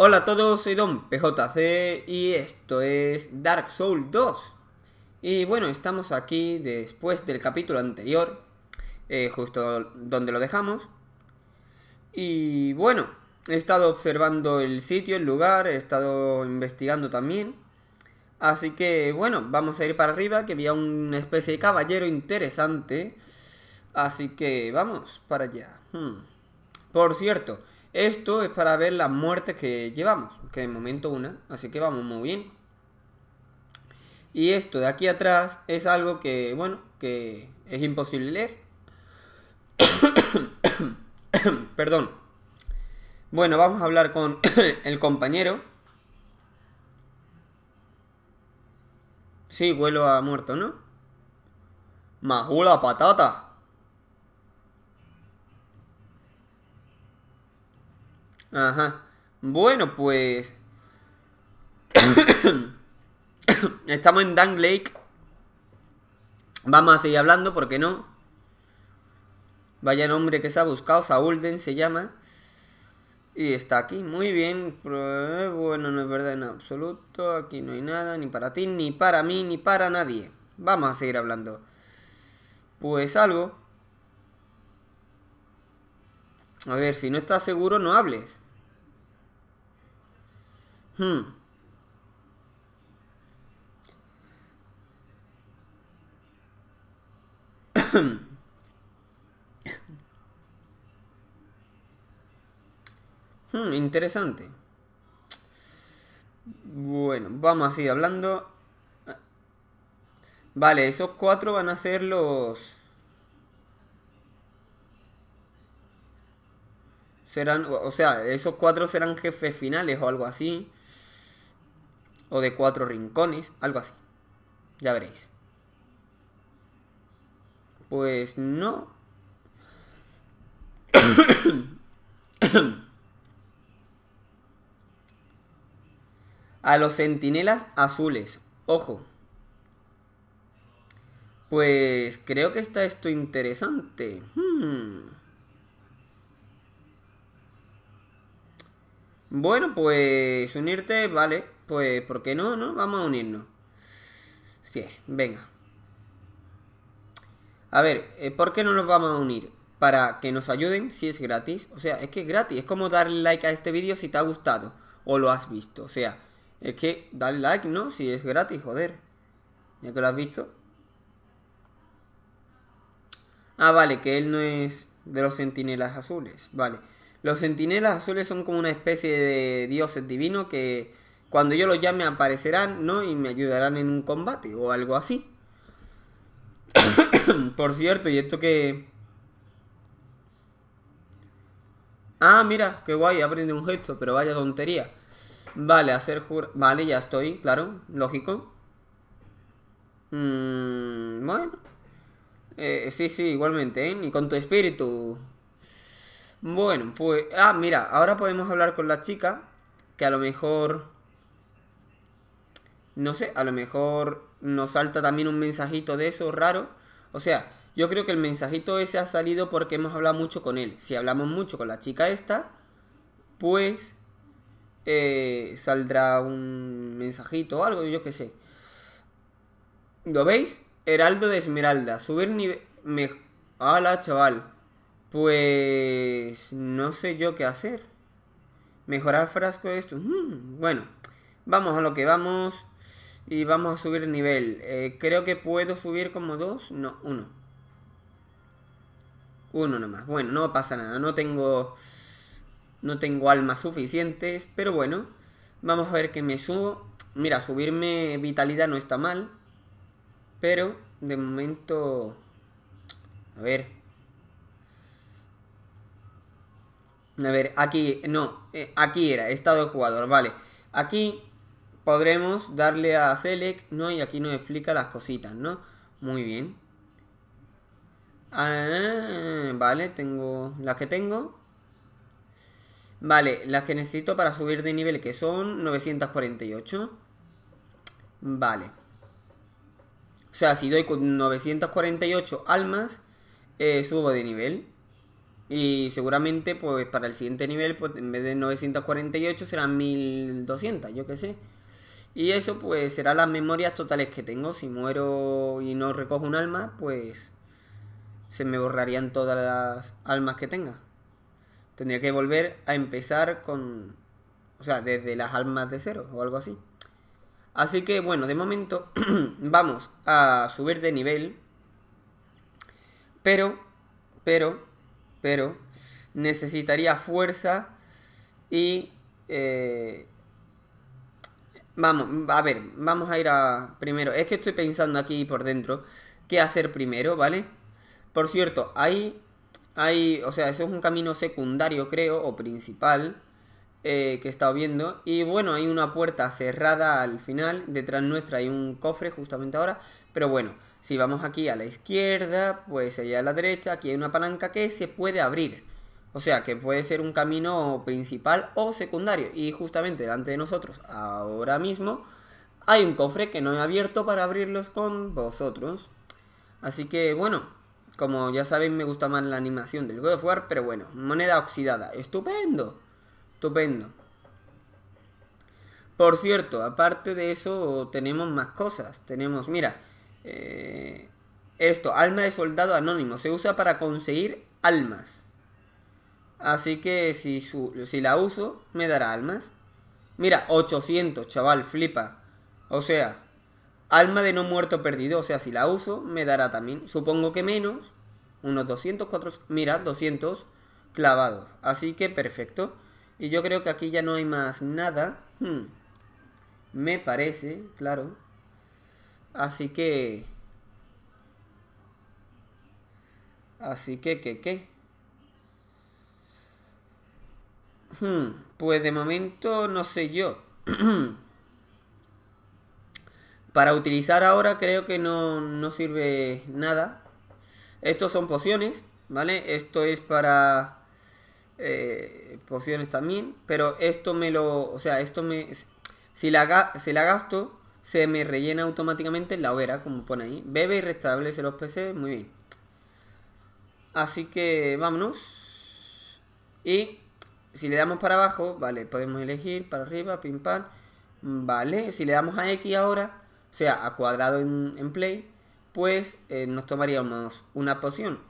Hola a todos, soy Don PJC y esto es Dark Souls 2. Y bueno, estamos aquí después del capítulo anterior, eh, justo donde lo dejamos. Y bueno, he estado observando el sitio, el lugar, he estado investigando también. Así que bueno, vamos a ir para arriba, que había una especie de caballero interesante. Así que vamos para allá. Hmm. Por cierto, esto es para ver las muertes que llevamos, que de momento una, así que vamos muy bien. Y esto de aquí atrás es algo que, bueno, que es imposible leer. Perdón. Bueno, vamos a hablar con el compañero. Sí, vuelo a muerto, ¿no? Majula patata. Ajá. Bueno, pues. Estamos en Dan Lake. Vamos a seguir hablando, ¿por qué no? Vaya nombre que se ha buscado, Saulden se llama. Y está aquí, muy bien. Pues, bueno, no es verdad en absoluto. Aquí no hay nada, ni para ti, ni para mí, ni para nadie. Vamos a seguir hablando. Pues algo. A ver, si no estás seguro, no hables. Hmm. hmm, interesante. Bueno, vamos así hablando. Vale, esos cuatro van a ser los... serán, o sea, esos cuatro serán jefes finales o algo así. O de cuatro rincones, algo así. Ya veréis. Pues no. A los centinelas azules. Ojo. Pues creo que está esto interesante. Hmm. Bueno, pues unirte, vale. Pues, ¿por qué no, no? Vamos a unirnos. Sí, venga. A ver, eh, ¿por qué no nos vamos a unir? Para que nos ayuden si es gratis. O sea, es que es gratis. Es como darle like a este vídeo si te ha gustado o lo has visto. O sea, es que Dar like, ¿no? Si es gratis, joder. Ya que lo has visto. Ah, vale, que él no es de los centinelas azules. Vale. Los centinelas azules son como una especie de dioses divinos que cuando yo los llame aparecerán, ¿no? Y me ayudarán en un combate o algo así. Por cierto, y esto que... Ah, mira, qué guay, aprende un gesto, pero vaya tontería. Vale, hacer jur... Vale, ya estoy, claro, lógico. Mm, bueno. Eh, sí, sí, igualmente, ¿eh? Y con tu espíritu. Bueno, pues... Ah, mira, ahora podemos hablar con la chica, que a lo mejor... No sé, a lo mejor nos salta también un mensajito de eso raro. O sea, yo creo que el mensajito ese ha salido porque hemos hablado mucho con él. Si hablamos mucho con la chica esta, pues eh, saldrá un mensajito o algo, yo qué sé. ¿Lo veis? Heraldo de Esmeralda. Subir nivel... Me... Ala, chaval. Pues no sé yo qué hacer. Mejorar frasco esto. Mm, bueno, vamos a lo que vamos. Y vamos a subir nivel. Eh, creo que puedo subir como dos. No, uno. Uno nomás. Bueno, no pasa nada. No tengo. No tengo almas suficientes. Pero bueno. Vamos a ver que me subo. Mira, subirme vitalidad no está mal. Pero de momento. A ver. A ver, aquí, no, eh, aquí era, estado de jugador, vale. Aquí podremos darle a select, ¿no? Y aquí nos explica las cositas, ¿no? Muy bien. Ah, vale, tengo las que tengo. Vale, las que necesito para subir de nivel, que son 948. Vale. O sea, si doy con 948 almas, eh, subo de nivel. Y seguramente, pues para el siguiente nivel, pues en vez de 948 serán 1200, yo qué sé. Y eso, pues será las memorias totales que tengo. Si muero y no recojo un alma, pues se me borrarían todas las almas que tenga. Tendría que volver a empezar con. O sea, desde las almas de cero o algo así. Así que bueno, de momento vamos a subir de nivel. Pero, pero, pero necesitaría fuerza y... Eh, vamos, a ver, vamos a ir a... Primero, es que estoy pensando aquí por dentro qué hacer primero, ¿vale? Por cierto, hay... hay o sea, eso es un camino secundario, creo, o principal eh, que he estado viendo. Y bueno, hay una puerta cerrada al final. Detrás nuestra hay un cofre justamente ahora. Pero bueno, si vamos aquí a la izquierda, pues allá a la derecha, aquí hay una palanca que se puede abrir. O sea, que puede ser un camino principal o secundario. Y justamente delante de nosotros, ahora mismo, hay un cofre que no he abierto para abrirlos con vosotros. Así que, bueno, como ya sabéis, me gusta más la animación del God of War, pero bueno, moneda oxidada. ¡Estupendo! Estupendo. Por cierto, aparte de eso, tenemos más cosas. Tenemos, mira, eh, esto, alma de soldado anónimo, se usa para conseguir almas. Así que si, si la uso, me dará almas. Mira, 800, chaval, flipa. O sea, alma de no muerto perdido, o sea, si la uso, me dará también, supongo que menos, unos 200, cuatro. mira, 200 clavados. Así que perfecto. Y yo creo que aquí ya no hay más nada. Hmm. Me parece, claro. Así que... Así que, ¿qué qué? Hmm, pues de momento no sé yo. Para utilizar ahora creo que no, no sirve nada. Estos son pociones, ¿vale? Esto es para eh, pociones también, pero esto me lo, o sea, esto me, si la, si la gasto, se me rellena automáticamente la hoguera, como pone ahí. Bebe y restablece los PC, muy bien. Así que vámonos. Y si le damos para abajo, vale, podemos elegir para arriba, pim pam. Vale, si le damos a X ahora, o sea, a cuadrado en, play, pues eh, nos tomaríamos una poción.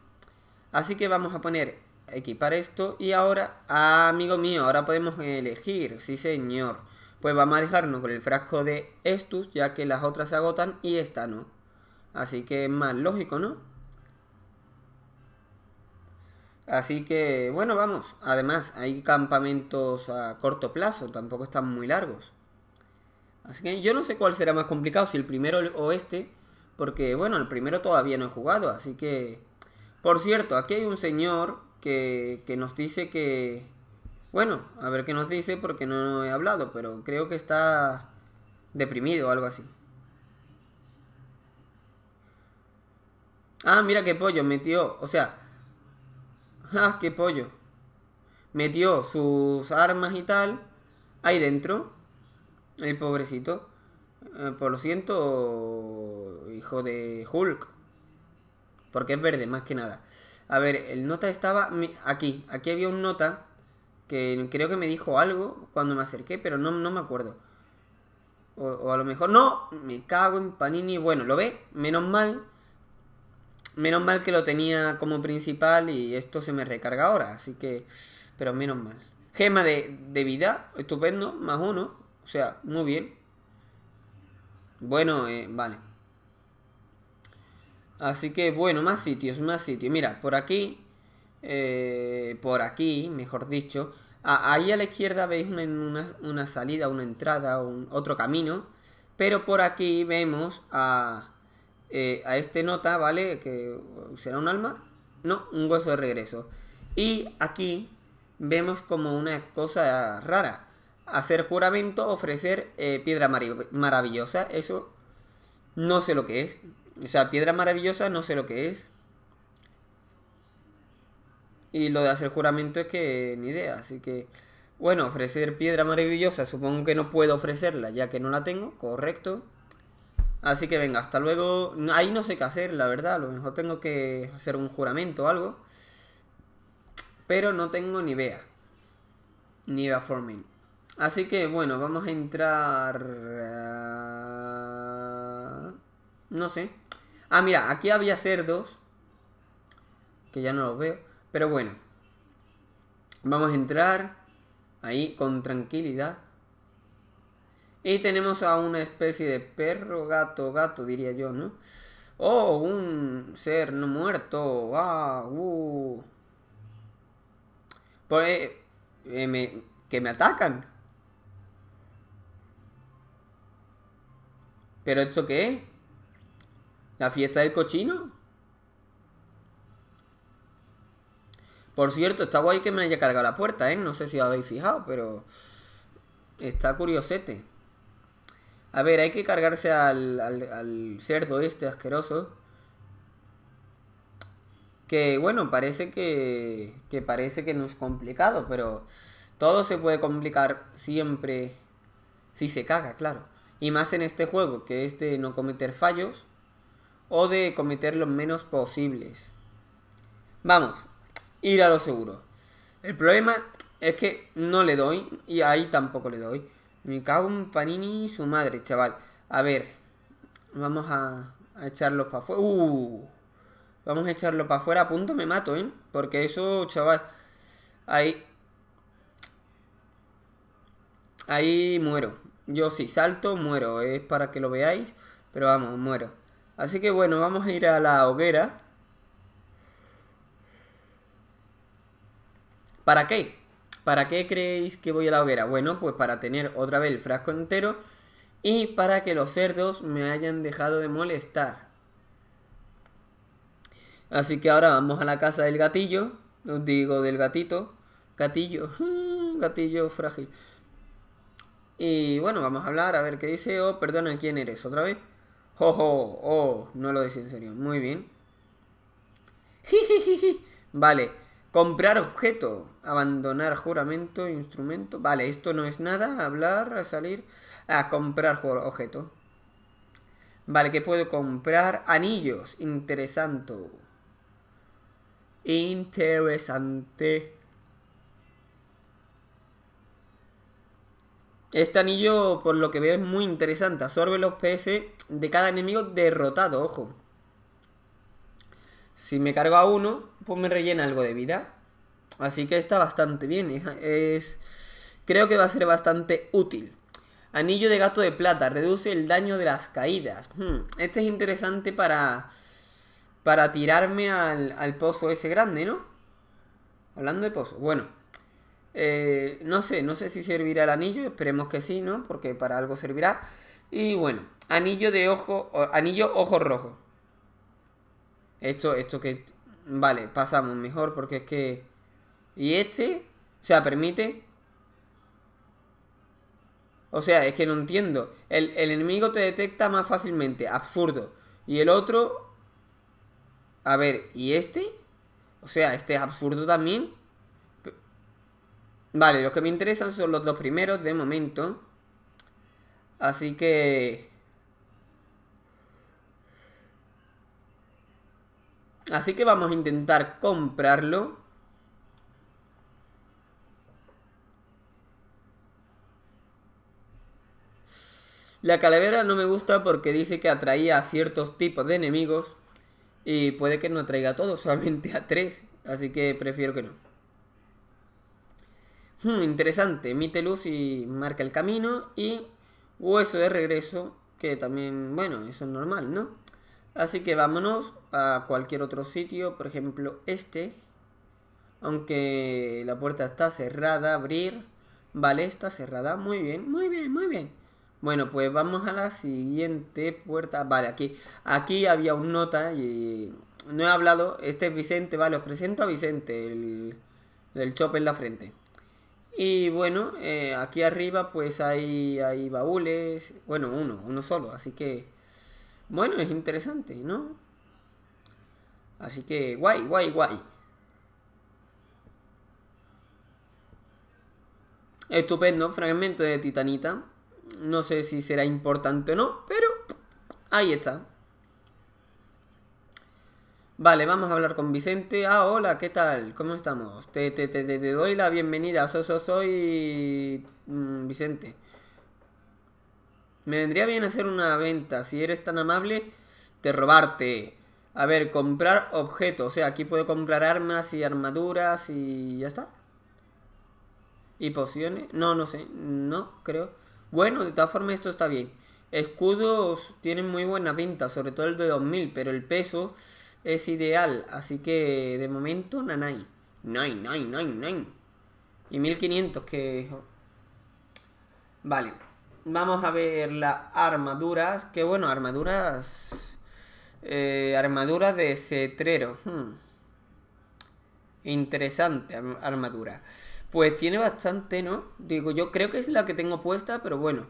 Así que vamos a poner equipar esto. Y ahora, amigo mío, ahora podemos elegir. Sí, señor. Pues vamos a dejarnos con el frasco de estos. ya que las otras se agotan y esta no. Así que es más lógico, ¿no? Así que, bueno, vamos. Además, hay campamentos a corto plazo, tampoco están muy largos. Así que yo no sé cuál será más complicado, si el primero o este, porque, bueno, el primero todavía no he jugado, así que... Por cierto, aquí hay un señor que, nos dice que, bueno, a ver qué nos dice porque no he hablado, pero creo que está deprimido o algo así. Ah, mira qué pollo, metió, o sea, ah, qué pollo. Metió sus armas y tal ahí dentro, el pobrecito. Eh, por lo siento, hijo de Hulk. Porque es verde, más que nada. A ver, el nota estaba aquí. Aquí había un nota que creo que me dijo algo cuando me acerqué, pero no, no me acuerdo. O, a lo mejor... ¡No! Me cago en Panini. Bueno, ¿lo ve? Menos mal. Menos mal que lo tenía como principal y esto se me recarga ahora. Así que... Pero menos mal. Gema de, de vida. Estupendo. Más uno. O sea, muy bien. Bueno, eh, vale. Así que bueno, más sitios, más sitios. Mira, por aquí, eh, por aquí, mejor dicho. ahí a la izquierda veis una, una, salida, una entrada, otro camino. Pero por aquí vemos a, eh, a este nota, ¿vale? Que será un alma. No, un hueso de regreso. Y aquí vemos como una cosa rara. Hacer juramento, ofrecer eh, piedra maravillosa. Eso no sé lo que es. O sea, piedra maravillosa no sé lo que es. Y lo de hacer juramento es que ni idea, así que... Bueno, ofrecer piedra maravillosa, supongo que no puedo ofrecerla ya que no la tengo, correcto. Así que venga, hasta luego. Ahí no sé qué hacer, la verdad, a lo mejor tengo que hacer un juramento o algo. Pero no tengo ni idea. Ni idea me Así que bueno, vamos a entrar... Ah, no sé, Ah, mira, aquí había cerdos. Que ya no los veo. Pero bueno. Vamos a entrar ahí con tranquilidad. Y tenemos a una especie de perro, gato, gato, diría yo, ¿no? Oh, un ser no muerto. Ah, uh. Eh, eh, que me atacan. ¿Pero esto qué es? La fiesta del cochino. Por cierto, está guay que me haya cargado la puerta, ¿eh? No sé si habéis fijado, pero... Está curiosete. A ver, hay que cargarse al, al cerdo este asqueroso. Que, bueno, parece que... Que parece que no es complicado, pero... Todo se puede complicar siempre... Si se caga, claro. Y más en este juego, que este no cometer fallos o de cometer los menos posibles. Vamos, ir a lo seguro. El problema es que no le doy y ahí tampoco le doy. Me cago en Panini y su madre, chaval. A ver, vamos a, a echarlos para afuera. Uh, vamos a echarlo para afuera. A punto me mato, ¿eh? Porque eso, chaval, ahí... Ahí muero. Yo sí salto, muero. Es para que lo veáis, pero vamos, muero. Así que bueno, vamos a ir a la hoguera. ¿Para qué? ¿Para qué creéis que voy a la hoguera? Bueno, pues para tener otra vez el frasco entero y para que los cerdos me hayan dejado de molestar. Así que ahora vamos a la casa del gatillo, os digo del gatito, gatillo, gatillo frágil. Y bueno, vamos a hablar, a ver qué dice, oh, perdona, ¿quién eres? Otra vez. Oh, oh, no lo decís en serio. Muy bien. Vale. Comprar objeto. Abandonar juramento, instrumento. Vale, esto no es nada. Hablar, salir. A ah, comprar objeto. Vale, que puedo comprar anillos. Interesante. Interesante. Este anillo, por lo que veo, es muy interesante. Absorbe los PS de cada enemigo derrotado, ojo. Si me cargo a uno, pues me rellena algo de vida. Así que está bastante bien. ¿eh? Es... Creo que va a ser bastante útil. Anillo de gato de plata. Reduce el daño de las caídas. Hmm, este es interesante para... Para tirarme al pozo ese grande, ¿no? Hablando de pozo. Bueno. Eh, no sé, no sé si servirá el anillo, esperemos que sí, ¿no? Porque para algo servirá. Y bueno, anillo de ojo, anillo ojo rojo. Esto, esto que... Vale, pasamos mejor porque es que... Y este, o sea, permite... O sea, es que no entiendo. El, el enemigo te detecta más fácilmente, absurdo. Y el otro... A ver, ¿y este? O sea, este es absurdo también. Vale, los que me interesan son los dos primeros de momento. Así que... Así que vamos a intentar comprarlo. La calavera no me gusta porque dice que atraía a ciertos tipos de enemigos. Y puede que no atraiga a todos, solamente a tres. Así que prefiero que no. Hmm, interesante, emite luz y marca el camino. Y hueso de regreso, que también, bueno, eso es normal, ¿no? Así que vámonos a cualquier otro sitio, por ejemplo este. Aunque la puerta está cerrada, abrir. Vale, está cerrada. Muy bien, muy bien, muy bien. Bueno, pues vamos a la siguiente puerta. Vale, aquí, aquí había un nota y no he hablado. Este es Vicente, vale, os presento a Vicente, el, el chop en la frente. Y bueno, eh, aquí arriba pues hay, hay baúles. Bueno, uno, uno solo. Así que, bueno, es interesante, ¿no? Así que, guay, guay, guay. Estupendo, fragmento de titanita. No sé si será importante o no, pero ahí está. Vale, vamos a hablar con Vicente. Ah, hola, ¿qué tal? ¿Cómo estamos? Te, te, te, doy la bienvenida. Soy, soy, mm, soy... Vicente. Me vendría bien hacer una venta. Si eres tan amable, te robarte. A ver, comprar objetos. O sea, aquí puedo comprar armas y armaduras y ya está. ¿Y pociones? No, no sé. No, creo. Bueno, de todas formas esto está bien. Escudos tienen muy buena pinta, sobre todo el de 2000, pero el peso es ideal. Así que de momento, nanay. Nanay, nanay, nanay. Y 1500 que... Vale. Vamos a ver las armaduras. Que bueno, armaduras... Eh, armaduras de cetrero. Hmm. Interesante armadura. Pues tiene bastante, ¿no? Digo, yo creo que es la que tengo puesta, pero bueno.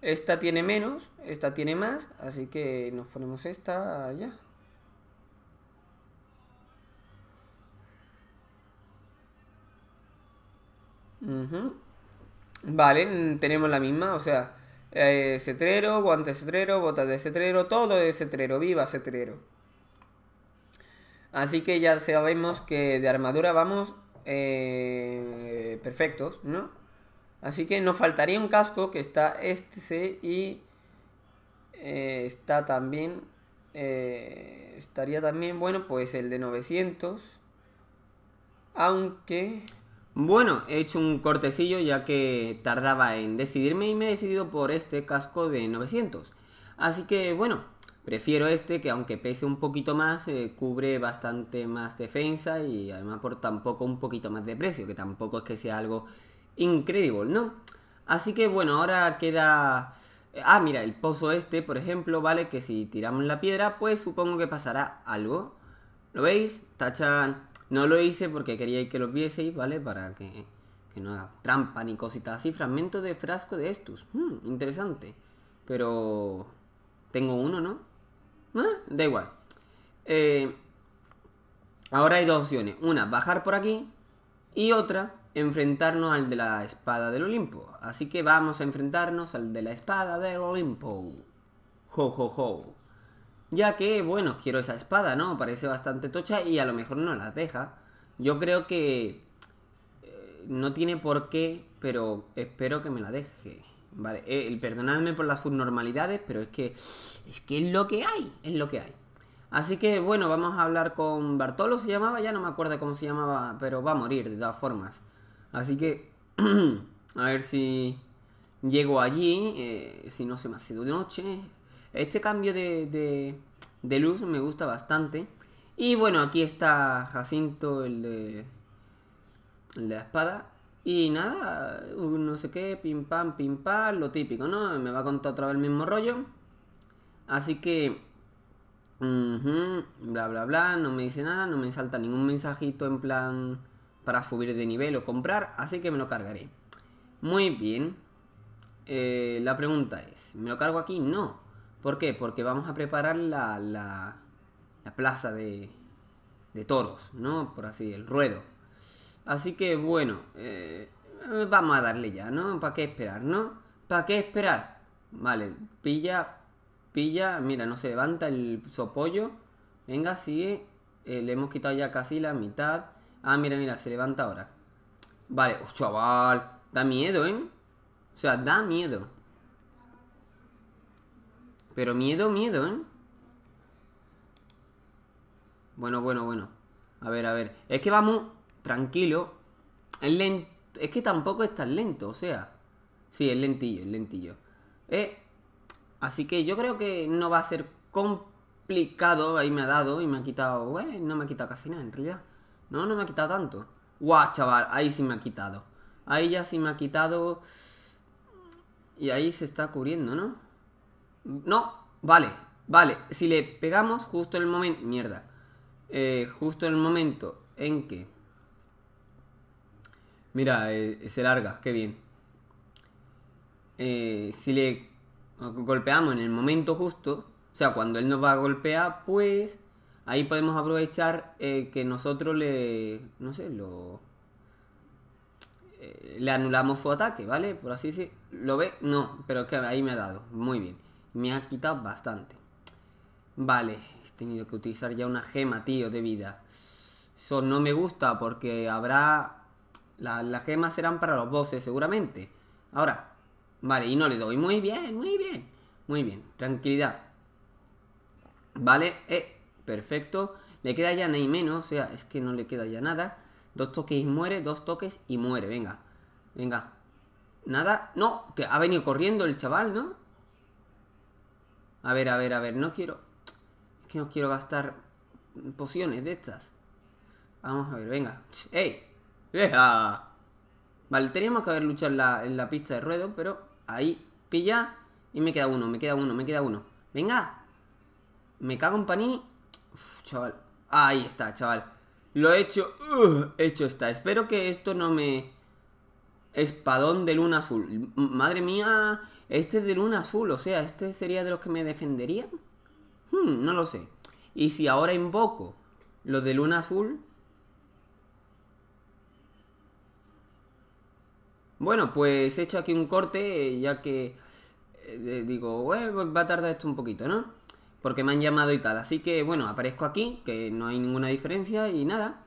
Esta tiene menos, esta tiene más, así que nos ponemos esta ya. Vale, tenemos la misma, o sea, eh, cetrero, guantes cetrero, botas de cetrero, todo de cetrero, viva cetrero. Así que ya sabemos que de armadura vamos eh, perfectos, ¿no? Así que nos faltaría un casco que está este y eh, está también, estaría también, bueno, pues el de 900. Aunque bueno, he hecho un cortecillo ya que tardaba en decidirme y me he decidido por este casco de 900. Así que bueno, prefiero este que aunque pese un poquito más, eh, cubre bastante más defensa y además por tampoco un poquito más de precio, que tampoco es que sea algo increíble, ¿no? Así que bueno, ahora queda... Eh, ah, mira, el pozo este, por ejemplo, ¿vale? Que si tiramos la piedra, pues supongo que pasará algo. ¿Lo veis? Tachan no lo hice porque quería que lo vieseis, ¿vale? Para que, no haga trampa ni cositas así. Fragmento de frasco de estos. Hmm, interesante. Pero... Tengo uno, ¿no? ¿Eh? Da igual. Eh, ahora hay dos opciones. Una, bajar por aquí. Y otra, enfrentarnos al de la espada del Olimpo. Así que vamos a enfrentarnos al de la espada del Olimpo. Jo, ya que, bueno, quiero esa espada, ¿no? Parece bastante tocha y a lo mejor no la deja. Yo creo que... Eh, no tiene por qué, pero espero que me la deje. Vale, eh, perdonadme por las subnormalidades, pero es que... Es que es lo que hay, es lo que hay. Así que, bueno, vamos a hablar con Bartolo, se llamaba, ya no me acuerdo cómo se llamaba, pero va a morir, de todas formas. Así que... a ver si... Llego allí, eh, si no se me ha sido de noche, este cambio de, de, luz me gusta bastante. Y bueno, aquí está Jacinto, el de, la espada. Y nada, no sé qué, pim pam, pim pam, lo típico, ¿no? Me va a contar otra vez el mismo rollo. Así que, bla bla bla, no me dice nada, no me salta ningún mensajito en plan para subir de nivel o comprar, así que me lo cargaré. Muy bien. Eh, la pregunta es, ¿me lo cargo aquí? No. ¿Por qué? Porque vamos a preparar la, la, plaza de, toros, ¿no? Por así, el ruedo. Así que bueno, eh, vamos a darle ya, ¿no? ¿Para qué esperar, no? ¿Para qué esperar? Vale, pilla, pilla, mira, no se levanta el sopollo. Venga, sigue. Eh, le hemos quitado ya casi la mitad. Ah, mira, mira, se levanta ahora. Vale, oh, chaval, da miedo, ¿eh? O sea, da miedo. Pero miedo, miedo, ¿eh? Bueno, bueno, bueno. A ver, a ver. Es que vamos tranquilo. Es lento. Es que tampoco es tan lento, o sea. Sí, es lentillo, es lentillo. Eh, así que yo creo que no va a ser complicado. Ahí me ha dado y me ha quitado... no me ha quitado casi nada, en realidad. No, no me ha quitado tanto. Guau, chaval, ahí sí me ha quitado. Ahí ya sí me ha quitado... Y ahí se está cubriendo, ¿no? No, vale, vale. Si le pegamos justo en el momento... Mierda. Eh, justo en el momento en que... Mira, eh, se larga, qué bien. Eh, si le golpeamos en el momento justo, o sea, cuando él nos va a golpear, pues ahí podemos aprovechar que nosotros le, no sé, lo... le anulamos su ataque, ¿vale? Por así decirlo. ¿Lo ve? No, pero es que ahí me ha dado. Muy bien me ha quitado bastante. Vale, he tenido que utilizar ya una gema, tío, de vida. Eso no me gusta porque habrá... las gemas serán para los bosses seguramente. Ahora, vale, y no le doy. Muy bien, muy bien. Muy bien, tranquilidad. Vale, eh, perfecto. Le queda ya ni menos, o sea, es que no le queda ya nada. Dos toques y muere, dos toques y muere, venga. Venga. Nada, no, que ha venido corriendo el chaval, ¿no? A ver, a ver, a ver, no quiero... Es que no quiero gastar pociones de estas. Vamos a ver, venga. ¡Ey! ¡Venga! Vale, teníamos que haber luchado en la, pista de ruedo, pero ahí pilla y me queda uno, me queda uno, me queda uno. ¡Venga! Me cago en paní, chaval. Ahí está, chaval. Lo he hecho. hecho está. Espero que esto no me... Espadón de luna azul. Madre mía, este es de luna azul, o sea, este sería de los que me defendería? Hmm, no lo sé. Y si ahora invoco los de luna azul... Bueno, pues he hecho aquí un corte, eh, ya que eh, eh, digo, pues va a tardar esto un poquito, ¿no? Porque me han llamado y tal. Así que, bueno, aparezco aquí, que no hay ninguna diferencia y nada.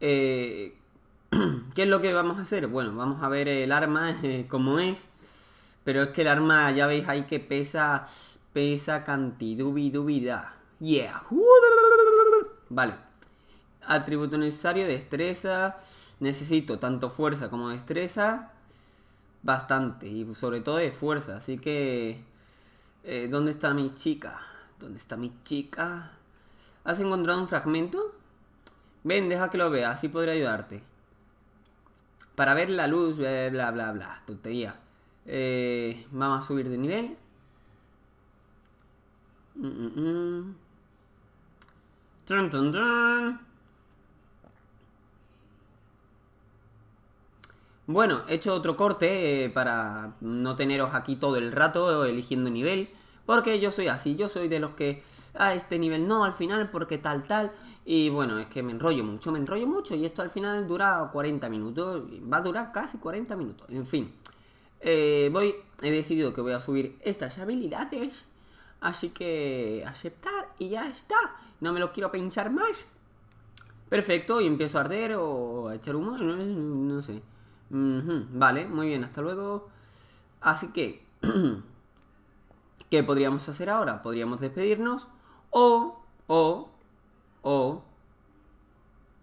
Eh, ¿Qué es lo que vamos a hacer? Bueno, vamos a ver el arma como es. Pero es que el arma, ya veis ahí que pesa, pesa cantidubidubida. Yeah. Vale. Atributo necesario, destreza. Necesito tanto fuerza como destreza. Bastante. Y sobre todo de fuerza. Así que... Eh, ¿Dónde está mi chica? ¿Dónde está mi chica? ¿Has encontrado un fragmento? Ven, deja que lo vea, así podré ayudarte para ver la luz, bla, bla, bla, bla. Tontería. Eh, vamos a subir de nivel. Mm, mm, mm. Bueno, he hecho otro corte eh, para no teneros aquí todo el rato eligiendo nivel. Porque yo soy así, yo soy de los que... Ah, este nivel no, al final, porque tal, tal... Y bueno, es que me enrollo mucho, me enrollo mucho y esto al final dura 40 minutos, va a durar casi 40 minutos, en fin. Eh, voy, he decidido que voy a subir estas habilidades, así que aceptar y ya está, no me lo quiero pinchar más. Perfecto, y empiezo a arder o a echar humo, no, sé. vale, muy bien, hasta luego. Así que, ¿qué podríamos hacer ahora? Podríamos despedirnos o, o o,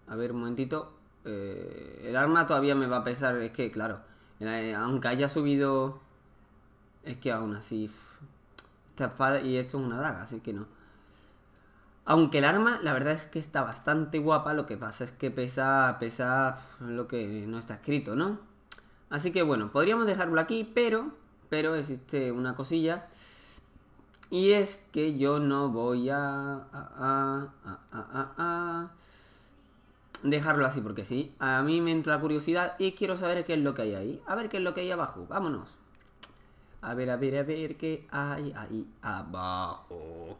a ver un momentito, eh, el arma todavía me va a pesar, es que claro, aunque haya subido, es que aún así, esta espada y esto es una daga, así que no. Aunque el arma, la verdad es que está bastante guapa, lo que pasa es que pesa, pesa lo que no está escrito, ¿no? Así que bueno, podríamos dejarlo aquí, pero, pero existe una cosilla y es que yo no voy a, dejarlo así porque sí. A mí me entra la curiosidad y quiero saber qué es lo que hay ahí. A ver qué es lo que hay abajo. Vámonos. A ver, a ver, a ver qué hay ahí abajo.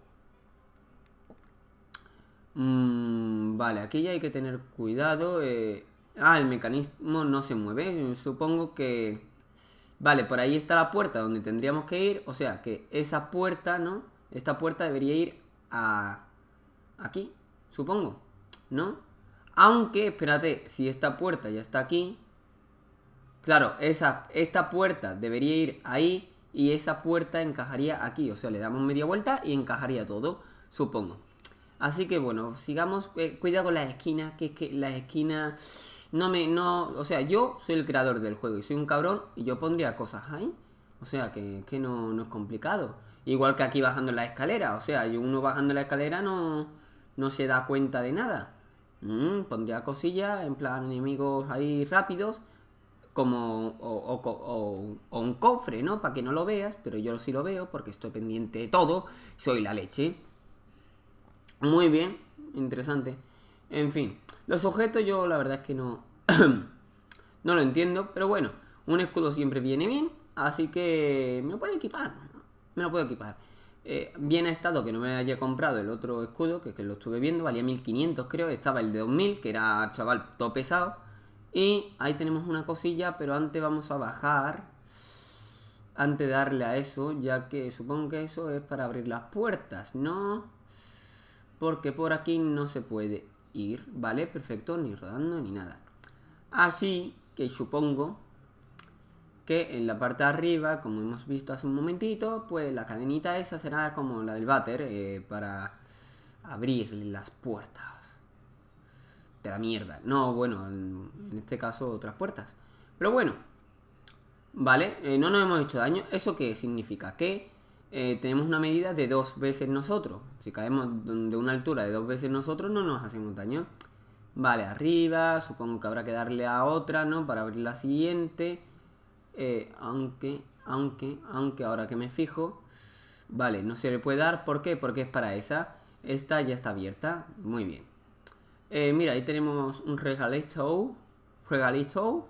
Mm, vale, aquí ya hay que tener cuidado. Eh, ah, el mecanismo no se mueve. Supongo que vale, por ahí está la puerta donde tendríamos que ir, o sea que esa puerta, ¿no? Esta puerta debería ir a aquí, supongo, ¿no? Aunque, espérate, si esta puerta ya está aquí, claro, esa, esta puerta debería ir ahí y esa puerta encajaría aquí, o sea, le damos media vuelta y encajaría todo, supongo. Así que bueno, sigamos, eh, cuidado con las esquinas, que es que las esquinas no me, no, o sea, yo soy el creador del juego y soy un cabrón y yo pondría cosas ahí. O sea, que, que no, no es complicado. Igual que aquí bajando la escalera. O sea, uno bajando la escalera no, no se da cuenta de nada. Mm, pondría cosillas, en plan enemigos ahí rápidos, como o, o un cofre, ¿no? Para que no lo veas, pero yo sí lo veo porque estoy pendiente de todo. Soy la leche. Muy bien, interesante. En fin, los objetos yo la verdad es que no, no lo entiendo, pero bueno, un escudo siempre viene bien, así que me lo puedo equipar, me lo puedo equipar. Eh, bien ha estado que no me haya comprado el otro escudo, que, que lo estuve viendo, valía 1500 creo, estaba el de 2000, que era chaval todo pesado. Y ahí tenemos una cosilla, pero antes vamos a bajar, antes de darle a eso, ya que supongo que eso es para abrir las puertas, ¿no? Porque por aquí no se puede ir, ¿vale? Perfecto, ni rodando ni nada. Así que supongo que en la parte de arriba, como hemos visto hace un momentito, pues la cadenita esa será como la del váter eh, para abrir las puertas. Te da mierda. No, bueno, en, este caso otras puertas. Pero bueno, vale, eh, no nos hemos hecho daño. ¿Eso qué significa? Que eh, tenemos una medida de dos veces nosotros. Si caemos de una altura de dos veces nosotros, no nos hacemos daño. Vale, arriba, supongo que habrá que darle a otra, ¿no? Para abrir la siguiente. Eh, aunque, aunque, aunque, ahora que me fijo. Vale, no se le puede dar. ¿Por qué? Porque es para esa. Esta ya está abierta. Muy bien. Eh, mira, ahí tenemos un regalito. Regalito.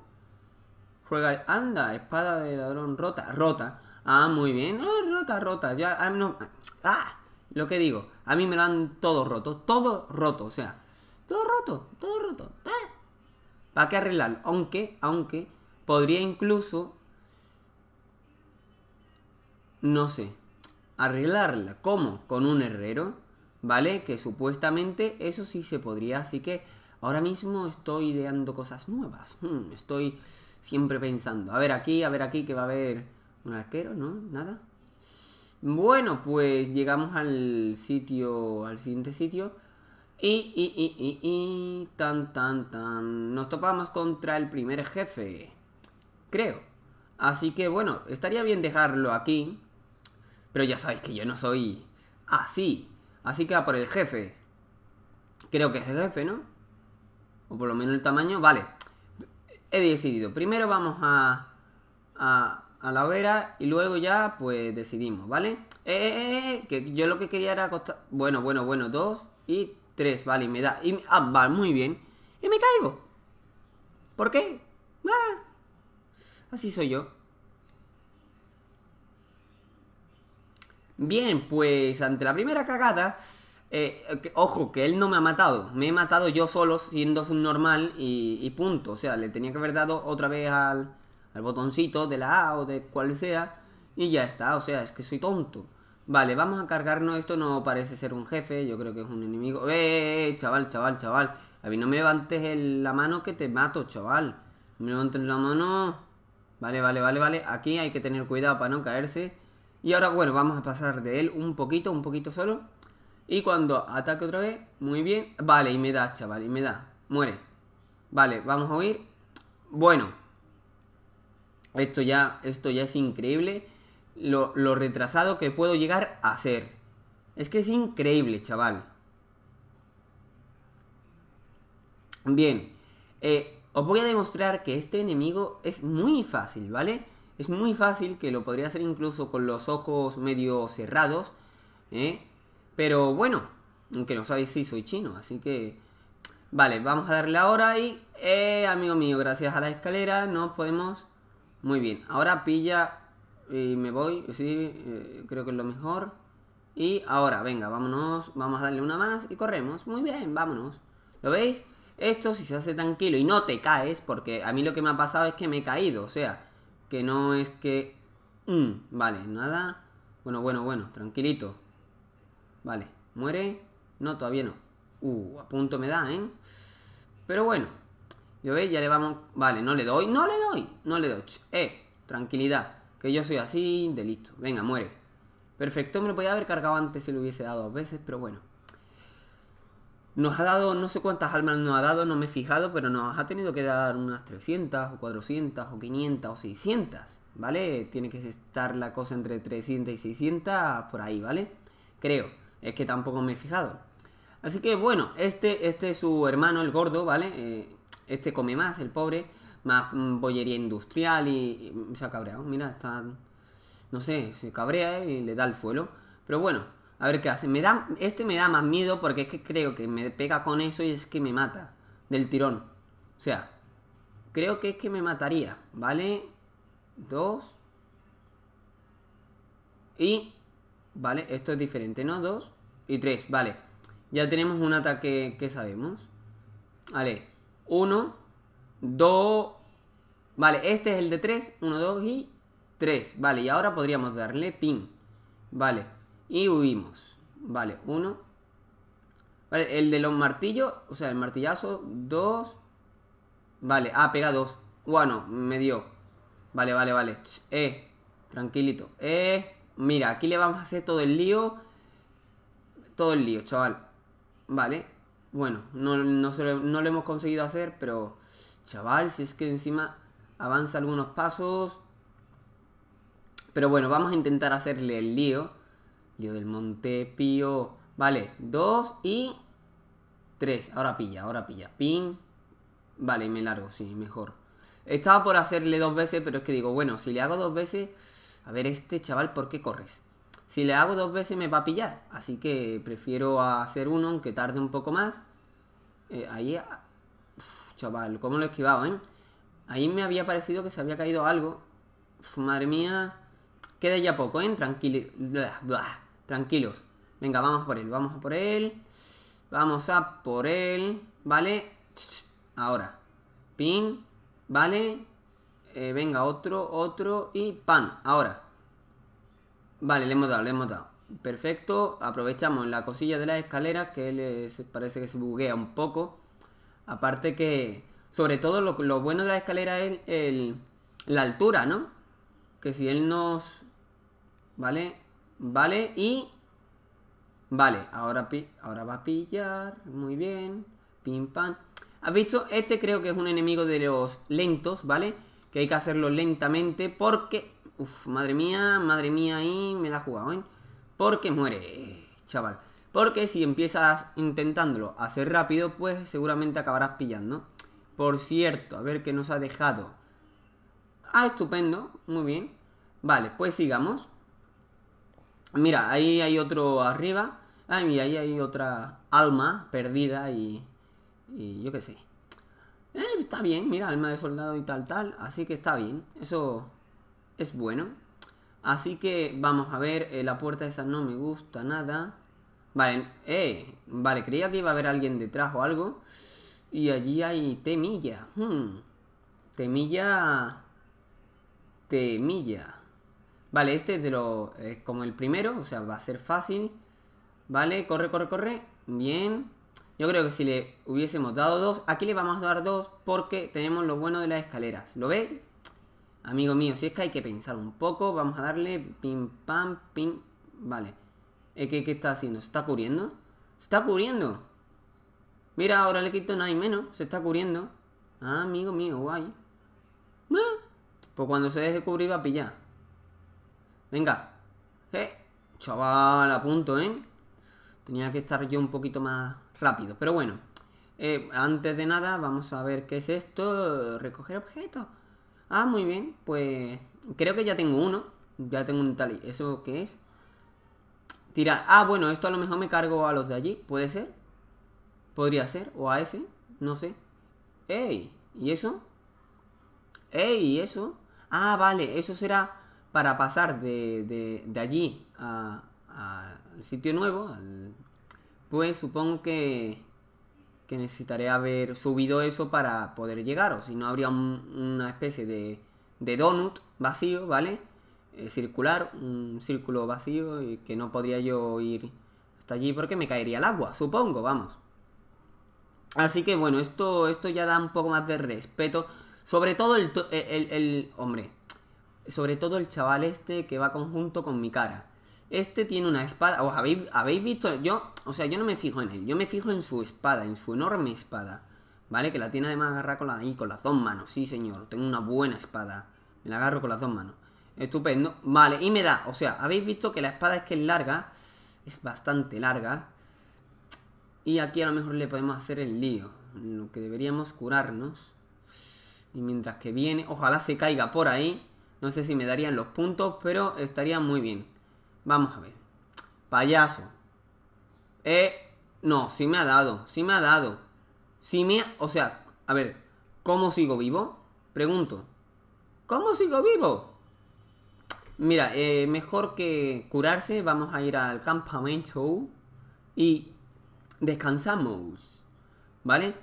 Regal... Anda, espada de ladrón rota. Rota. Ah, muy bien. Ah, rota, rota. Ya, ah, no. Ah, lo que digo. A mí me lo han todo roto. Todo roto. O sea, todo roto, todo roto. Ah. ¿Para qué arreglarlo? Aunque, aunque, podría incluso, no sé, arreglarla. ¿Cómo? Con un herrero, ¿vale? Que supuestamente eso sí se podría, así que ahora mismo estoy ideando cosas nuevas. Hmm, estoy siempre pensando. A ver aquí, a ver aquí, que va a haber un arquero, ¿no? Nada. Bueno, pues llegamos al sitio, al siguiente sitio. Y, y, y, y, y, tan, tan, tan. Nos topamos contra el primer jefe. Creo. Así que bueno, estaría bien dejarlo aquí. Pero ya sabéis que yo no soy así. Así que a por el jefe. Creo que es el jefe, ¿no? O por lo menos el tamaño. Vale. He decidido. Primero vamos a... A, a la hoguera y luego ya pues decidimos, ¿vale? Eh, eh, eh, eh que yo lo que quería era costar... Bueno, bueno, bueno, dos y 3, vale, y me da... Y, ah, vale, muy bien. Y me caigo. ¿Por qué? Ah, así soy yo. Bien, pues ante la primera cagada... Eh, ojo, que él no me ha matado. Me he matado yo solo siendo subnormal y, y punto. O sea, le tenía que haber dado otra vez al, al botoncito de la A o de cual sea. Y ya está, o sea, es que soy tonto. Vale, vamos a cargarnos. Esto no parece ser un jefe. Yo creo que es un enemigo. ¡Eh, eh, eh, eh chaval, chaval, chaval! A mí no me levantes la mano que te mato, chaval. No me levantes la mano. Vale, vale, vale, vale. Aquí hay que tener cuidado para no caerse. Y ahora, bueno, vamos a pasar de él un poquito, un poquito solo. Y cuando ataque otra vez, muy bien. Vale, y me da, chaval, y me da. Muere. Vale, vamos a huir. Bueno. Esto ya, esto ya es increíble lo, retrasado que puedo llegar a ser. Es que es increíble, chaval. Bien, eh, os voy a demostrar que este enemigo es muy fácil, ¿vale? Es muy fácil, que lo podría hacer incluso con los ojos medio cerrados, ¿eh? Pero bueno, aunque no sabéis si soy chino, así que... Vale, vamos a darle ahora y... Eh, amigo mío, gracias a la escalera nos podemos... Muy bien, ahora pilla y me voy, sí, eh, creo que es lo mejor. Y ahora, venga, vámonos, vamos a darle una más y corremos. Muy bien, vámonos. ¿Lo veis? Esto si se hace tranquilo y no te caes, porque a mí lo que me ha pasado es que me he caído, o sea, que no es que... Mm, vale, nada. Bueno, bueno, bueno, tranquilito. Vale, muere. No, todavía no. Uh, a punto me da, ¿eh? Pero bueno. ¿Lo veis? Ya le vamos... Vale, no le doy, no le doy, no le doy. Eh, tranquilidad. Que yo soy así, de listo. Venga, muere. Perfecto, me lo podía haber cargado antes si lo hubiese dado dos veces, pero bueno. Nos ha dado, no sé cuántas almas nos ha dado, no me he fijado, pero nos ha tenido que dar unas 300 o 400 o 500 o 600, ¿vale? Tiene que estar la cosa entre 300 y 600 por ahí, ¿vale? Creo, es que tampoco me he fijado. Así que bueno, este, este es su hermano, el gordo, ¿vale? Eh, este come más, el pobre más mm, bollería industrial y, se ha cabreado. Mira, está, no sé, se cabrea eh, y le da el suelo. Pero bueno, a ver qué hace. Me da, este me da más miedo porque es que creo que me pega con eso y es que me mata del tirón. O sea, creo que es que me mataría, ¿vale? Dos. Y, ¿vale? Esto es diferente, ¿no? Dos y tres, vale. Ya tenemos un ataque que sabemos. Vale, uno Dos Vale, este es el de 3. Uno, 2 y 3. Vale, y ahora podríamos darle pin. Vale, y huimos. Vale, 1. Vale, el de los martillos, o sea, el martillazo, 2. Vale, ah, pega 2. Bueno, me dio. Vale, vale, vale. Eh, tranquilito. Eh, mira, aquí le vamos a hacer todo el lío. Todo el lío, chaval. Vale. Bueno, no, no lo hemos conseguido hacer, pero... Chaval, si es que encima avanza algunos pasos. Pero bueno, vamos a intentar hacerle el lío. Lío del pío Vale, dos y Tres, Ahora pilla, ahora pilla. Pin. Vale, me largo, sí, mejor. Estaba por hacerle dos veces, pero es que digo, bueno, si le hago dos veces... A ver, este chaval, ¿por qué corres? Si le hago dos veces me va a pillar. Así que prefiero hacer uno, aunque tarde un poco más. Eh, ahí chaval, ¿cómo lo he esquivado, eh? Ahí me había parecido que se había caído algo. madre mía. Queda ya poco, ¿eh? tranquilo Tranquilos. Venga, vamos por él, vamos a por él. Vamos a por él. ¿Vale? Ahora. Pin. ¿Vale? Eh, venga, otro, otro y pan. Ahora. Vale, le hemos dado, le hemos dado. Perfecto. Aprovechamos la cosilla de la escalera, que les parece que se buguea un poco. Aparte que, sobre todo lo, bueno de la escalera es el, la altura, ¿no? Que si él nos... Vale, vale y... Vale, ahora, pi, ahora va a pillar, muy bien, pim pam. ¿Has visto? Este creo que es un enemigo de los lentos, ¿vale? Que hay que hacerlo lentamente porque... Uf, madre mía, madre mía, ahí me la ha jugado, ¿eh? Porque muere, chaval. Porque si empiezas intentándolo hacer rápido, pues seguramente acabarás pillando. Por cierto, a ver qué nos ha dejado. Ah, estupendo, muy bien. Vale, pues sigamos. Mira, ahí hay otro arriba. Ah, mira, ahí hay otra alma perdida y, y yo qué sé. Eh, está bien, mira, alma de soldado y tal, tal. Así que está bien, eso es bueno. Así que vamos a ver, eh, la puerta esa no me gusta nada. Vale, eh, vale, creía que iba a haber alguien detrás o algo. Y allí hay temilla. Hmm. Temilla... Temilla. Vale, este es de lo... como el primero, o sea, va a ser fácil. Vale, corre, corre, corre. Bien. Yo creo que si le hubiésemos dado dos, aquí le vamos a dar dos porque tenemos lo bueno de las escaleras. ¿Lo veis? Amigo mío, si es que hay que pensar un poco, vamos a darle pim, pam, pim. Vale. Eh, ¿Qué, está haciendo? ¿Se está cubriendo? ¿Se está cubriendo? Mira, ahora le quito nada y menos. Se está cubriendo. Ah, amigo mío, guay. pues cuando se deje cubrir va a pillar. Venga. Eh, chaval, a punto, ¿eh? Tenía que estar yo un poquito más rápido. Pero bueno. Eh, antes de nada, vamos a ver qué es esto. Recoger objetos. Ah, muy bien. Pues creo que ya tengo uno. Ya tengo un tal. ¿Eso qué es? Tirar, ah, bueno, esto a lo mejor me cargo a los de allí, ¿puede ser? Podría ser, o a ese, no sé. ¡Ey! ¿Y eso? ¡Ey! ¿Y eso? Ah, vale, eso será para pasar de, de, allí a, al sitio nuevo. Pues supongo que, necesitaré haber subido eso para poder llegar, o si no habría una especie de, de donut vacío, ¿vale? Eh, circular, un círculo vacío y que no podría yo ir hasta allí porque me caería el agua, supongo, vamos. Así que bueno, esto, esto ya da un poco más de respeto. Sobre todo el, el, el, Hombre. Sobre todo el chaval este que va conjunto con mi cara. Este tiene una espada. ¿Os habéis, habéis visto? Yo. O sea, yo no me fijo en él. Yo me fijo en su espada, en su enorme espada. ¿Vale? Que la tiene además agarrada con, la, ahí, con las dos manos. Sí, señor. Tengo una buena espada. Me la agarro con las dos manos. Estupendo. Vale, y me da. O sea, habéis visto que la espada es que es larga. Es bastante larga. Y aquí a lo mejor le podemos hacer el lío. Lo que deberíamos curarnos. Y mientras que viene... Ojalá se caiga por ahí. No sé si me darían los puntos, pero estaría muy bien. Vamos a ver. Payaso. Eh... No, sí me ha dado. Sí me ha dado. Sí me ha... O sea, a ver. ¿Cómo sigo vivo? Pregunto. ¿Cómo sigo vivo? Mira, eh, mejor que curarse, vamos a ir al campamento y descansamos, ¿vale?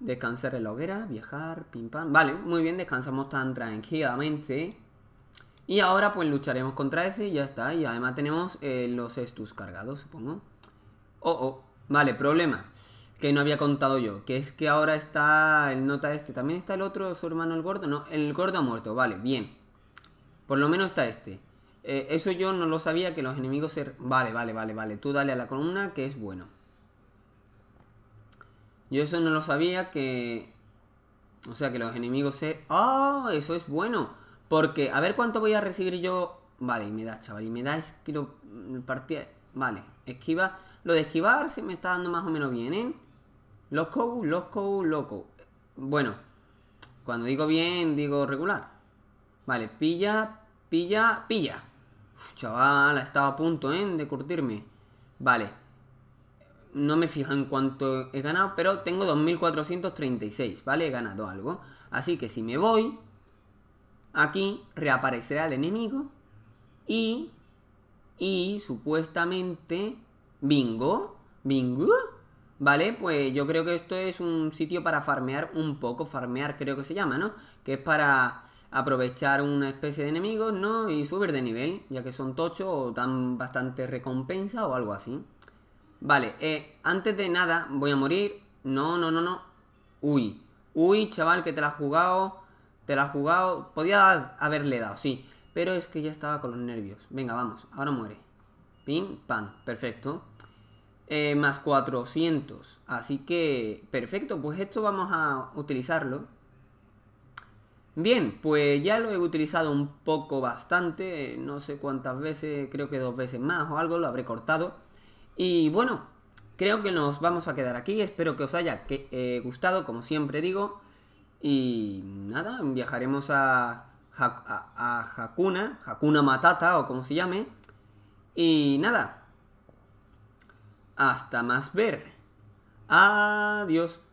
Descansar en la hoguera, viajar, pim pam. Vale, muy bien, descansamos tan tranquilamente. Y ahora pues lucharemos contra ese y ya está. Y además tenemos eh, los estus cargados, supongo. Oh, oh, vale, problema. Que no había contado yo. Que es que ahora está el nota este. También está el otro, su hermano el gordo. No, el gordo ha muerto, vale, bien. Por lo menos está este. Eh, eso yo no lo sabía, que los enemigos ser... Vale, vale, vale, vale. Tú dale a la columna, que es bueno. Yo eso no lo sabía, que... O sea, que los enemigos ser... ¡Oh, ¡Ah! eso es bueno. Porque, a ver cuánto voy a recibir yo... Vale, y me da, chaval. Y me da esquilo... Mm, partida... Vale, esquiva... Lo de esquivar se me está dando más o menos bien, ¿eh? Loco, loco, loco. Bueno, cuando digo bien, digo regular. Vale, pilla, pilla, pilla. Chaval, chaval, estaba a punto, ¿eh? De curtirme. Vale. No me fijo en cuánto he ganado, pero tengo 2436, ¿vale? He ganado algo. Así que si me voy, aquí reaparecerá el enemigo y... Y supuestamente... Bingo. Bingo. ¿Vale? Pues yo creo que esto es un sitio para farmear un poco. Farmear creo que se llama, ¿no? Que es para aprovechar una especie de enemigos, ¿no? Y subir de nivel, ya que son tocho o dan bastante recompensa o algo así. Vale, eh, antes de nada, voy a morir. No, no, no, no. Uy, uy, chaval, que te la has jugado. Te la has jugado. Podía haberle dado, sí. Pero es que ya estaba con los nervios. Venga, vamos, ahora muere. Pin, pan, perfecto. Eh, más 400. Así que, perfecto, pues esto vamos a utilizarlo. Bien, pues ya lo he utilizado un poco bastante, no sé cuántas veces, creo que dos veces más o algo, lo habré cortado. Y bueno, creo que nos vamos a quedar aquí, espero que os haya eh, gustado, como siempre digo. Y nada, viajaremos a, a Hakuna, Hakuna Matata o como se llame. Y nada, hasta más ver. Adiós.